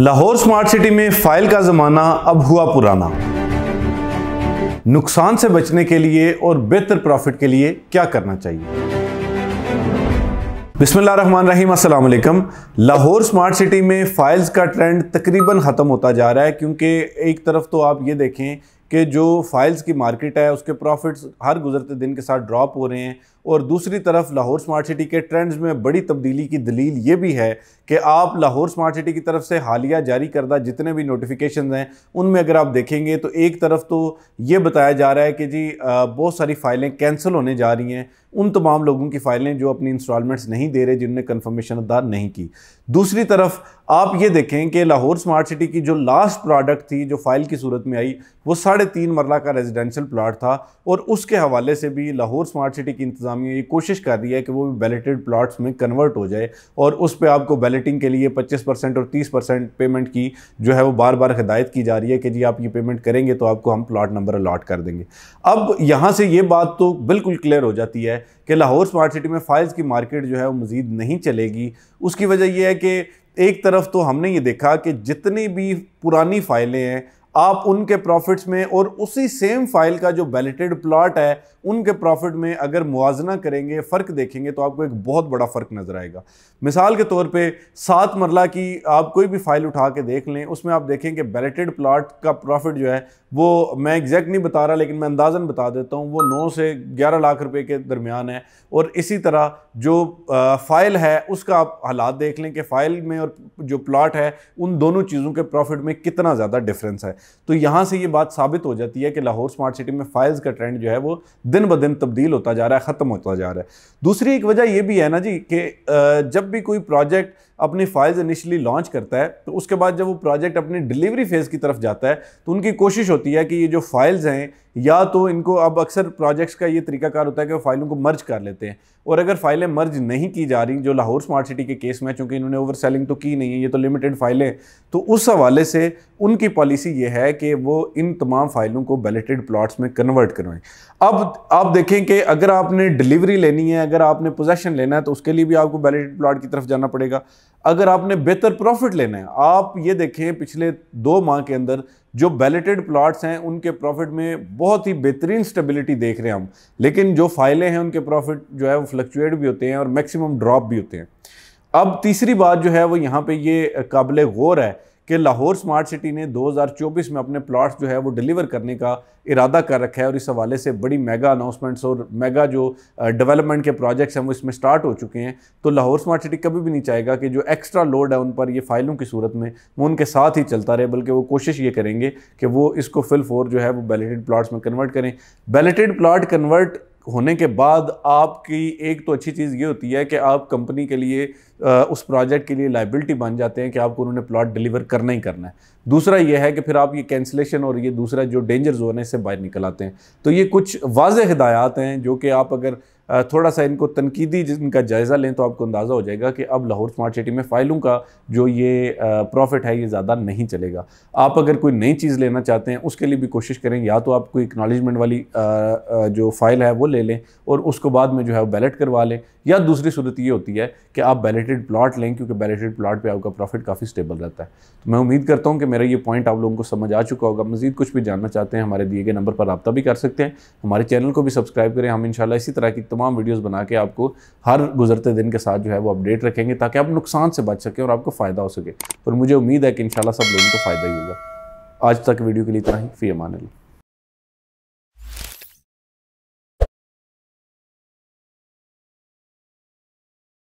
Lahore smart city में file का ज़माना अब हुआ पुराना नुकसान से बचने के लिए और बेहतर प्रॉफिट के लिए क्या करना चाहिए अस्सलाम वालेकुम लाहौर स्मार्ट सिटी में फाइल्स का ट्रेंड तकरीबन ख़त्म होता जा रहा है क्योंकि एक तरफ तो आप ये देखें कि जो फाइल्स की मार्केट है उसके प्रॉफिट्स हर गुजरते दिन के साथ ड्रॉप हो रहे हैं और दूसरी तरफ लाहौर स्मार्ट सिटी के ट्रेंड्स में बड़ी तब्दीली की दलील ये भी है कि आप लाहौर स्मार्ट सिटी की तरफ से हालिया जारी करदा जितने भी नोटिफिकेशन हैं उनमें अगर आप देखेंगे तो एक तरफ तो ये बताया जा रहा है कि जी बहुत सारी फाइलें कैंसिल होने जा रही हैं उन तमाम लोगों की फ़ाइलें जो अपनी इंस्टॉलमेंट्स नहीं दे रहे जिनने कन्फर्मेशन अदा नहीं की दूसरी तरफ आप ये देखें कि लाहौर स्मार्ट सिटी की जो लास्ट प्रोडक्ट थी जो फाइल की सूरत में आई वो साढ़े तीन मरला का रेजिडेंशियल प्लाट था और उसके हवाले से भी लाहौर स्मार्ट सिटी की इंतजाम खामियों ये कोशिश कर रही है कि वो भी बैलेटेड प्लाट्स में कन्वर्ट हो जाए और उस पर आपको बैलेटिंग के लिए 25 परसेंट और 30 परसेंट पेमेंट की जो है वो बार बार हिदायत की जा रही है कि जी आप ये पेमेंट करेंगे तो आपको हम प्लाट नंबर अलाट कर देंगे अब यहाँ से ये बात तो बिल्कुल क्लियर हो जाती है कि लाहौर स्मार्ट सिटी में फाइल्स की मार्केट जो है वो मज़ीद नहीं चलेगी उसकी वजह यह है कि एक तरफ तो हमने ये देखा कि जितनी भी पुरानी फाइलें हैं आप उनके प्रॉफिट्स में और उसी सेम फाइल का जो बैलेटेड प्लॉट है उनके प्रॉफिट में अगर मुआजना करेंगे फ़र्क देखेंगे तो आपको एक बहुत बड़ा फ़र्क नज़र आएगा मिसाल के तौर पे सात मरला की आप कोई भी फाइल उठा के देख लें उसमें आप देखें कि बैलेटेड प्लाट का प्रॉफिट जो है वो मैं एग्जैक्ट नहीं बता रहा लेकिन मैं अंदाज़न बता देता हूँ वो नौ से ग्यारह लाख रुपये के दरमियान है और इसी तरह जो फ़ाइल है उसका आप हालात देख लें कि फ़ाइल में और जो प्लाट है उन दोनों चीज़ों के प्रॉफिट में कितना ज़्यादा डिफरेंस है तो यहाँ से ये बात साबित हो जाती है कि लाहौर स्मार्ट सिटी में फाइल्स का ट्रेंड जो है वो दिन ब दिन तब्दील होता जा रहा है ख़त्म होता जा रहा है दूसरी एक वजह ये भी है ना जी कि जब भी कोई प्रोजेक्ट अपनी फाइल्स इनिशियली लॉन्च करता है तो उसके बाद जब वो प्रोजेक्ट अपनी डिलीवरी फेज़ की तरफ जाता है तो उनकी कोशिश होती है कि ये जो फाइल्स हैं या तो इनको अब अक्सर प्रोजेक्ट्स का ये तरीकाकार होता है कि वो फाइलों को मर्ज कर लेते हैं और अगर फाइलें मर्ज नहीं की जा रही जो लाहौर स्मार्ट सिटी के केस में चूँकि इन्होंने ओवर सेलिंग तो की नहीं है ये तो लिमिटेड फाइलें तो उस हवाले से उनकी पॉलिसी ये है कि वो इन तमाम फाइलों को बैलेटेड प्लाट्स में कन्वर्ट करवाएं अब आप देखें कि अगर आपने डिलीवरी लेनी है अगर आपने पोजेशन लेना है तो उसके लिए भी आपको बैलेटेड प्लाट की तरफ जाना पड़ेगा अगर आपने बेहतर प्रॉफिट लेना है आप ये देखें पिछले दो माह के अंदर जो बैलेटेड प्लाट्स हैं उनके प्रॉफिट में बहुत ही बेहतरीन स्टेबिलिटी देख रहे हैं हम लेकिन जो फाइलें हैं उनके प्रॉफिट जो है वो फ्लक्चुएट भी होते हैं और मैक्सिमम ड्रॉप भी होते हैं अब तीसरी बात जो है वो यहाँ पे ये काबिल गौर है कि लाहौर स्मार्ट सिटी ने 2024 में अपने प्लॉट्स जो है वो डिलीवर करने का इरादा कर रखा है और इस हवाले से बड़ी मेगा अनाउंसमेंट्स और मेगा जो डेवलपमेंट के प्रोजेक्ट्स हैं वो इसमें स्टार्ट हो चुके हैं तो लाहौर स्मार्ट सिटी कभी भी नहीं चाहेगा कि जो एक्स्ट्रा लोड है उन पर ये फाइलों की सूरत में वो उनके साथ ही चलता रहे बल्कि वो कोशिश ये करेंगे कि वो इसको फिल फोर जो है वो बैलेटेड प्लाट्स में कन्वर्ट करें बैलेटेड प्लाट कन्वर्ट होने के बाद आपकी एक तो अच्छी चीज़ ये होती है कि आप कंपनी के लिए उस प्रोजेक्ट के लिए लाइबिलिटी बन जाते हैं कि आपको उन्होंने प्लॉट डिलीवर करना ही करना है दूसरा ये है कि फिर आप ये कैंसिलेशन और ये दूसरा जो डेंजर जोन है इससे बाहर निकल आते हैं तो ये कुछ वाज हदायत हैं जो कि आप अगर थोड़ा सा इनको तनकीदी इनका जायज़ा लें तो आपको अंदाज़ा हो जाएगा कि अब लाहौर स्मार्ट सिटी में फ़ाइलों का जो ये प्रॉफिट है ये ज़्यादा नहीं चलेगा आप अगर कोई नई चीज़ लेना चाहते हैं उसके लिए भी कोशिश करें या तो आप कोई इकनॉलेजमेंट वाली जो फ़ाइल है वो ले लें और उसको बाद में जो है बैलेट करवा लें या दूसरी सूरत ये होती है कि आप बैलेटेड प्लाट लें क्योंकि बैलेटेड प्लाट पर आपका प्रॉफिट काफ़ी स्टेबल रहता है तो मैं उम्मीद करता हूँ कि मेरा ये पॉइंट आप लोगों को समझ आ चुका होगा मज़ीद कुछ भी जानना चाहते हैं हमारे दिए गए नंबर पर रबता भी कर सकते हैं हमारे चैनल को भी सब्सक्राइब करें हम इन इसी तरह की तमाम वीडियोस बना के आपको हर गुजरते दिन के साथ जो है वो अपडेट रखेंगे ताकि आप नुकसान से बच सकें और आपको फ़ायदा हो सके और मुझे उम्मीद है कि इन सब लोगों को फ़ायदा ही होगा आज तक वीडियो के लिए इतना ही फ़ी अमान